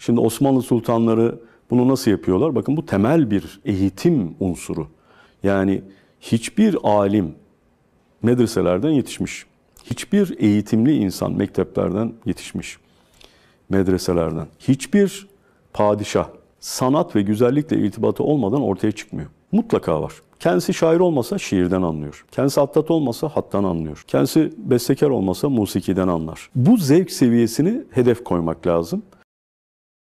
Şimdi Osmanlı sultanları bunu nasıl yapıyorlar? Bakın bu temel bir eğitim unsuru. Yani hiçbir alim medreselerden yetişmiş. Hiçbir eğitimli insan mekteplerden yetişmiş. Medreselerden. Hiçbir padişah sanat ve güzellikle irtibatı olmadan ortaya çıkmıyor. Mutlaka var. Kendisi şair olmasa şiirden anlıyor. Kendisi hattat olmasa hattan anlıyor. Kendisi bestekar olmasa musikiden anlar. Bu zevk seviyesini hedef koymak lazım.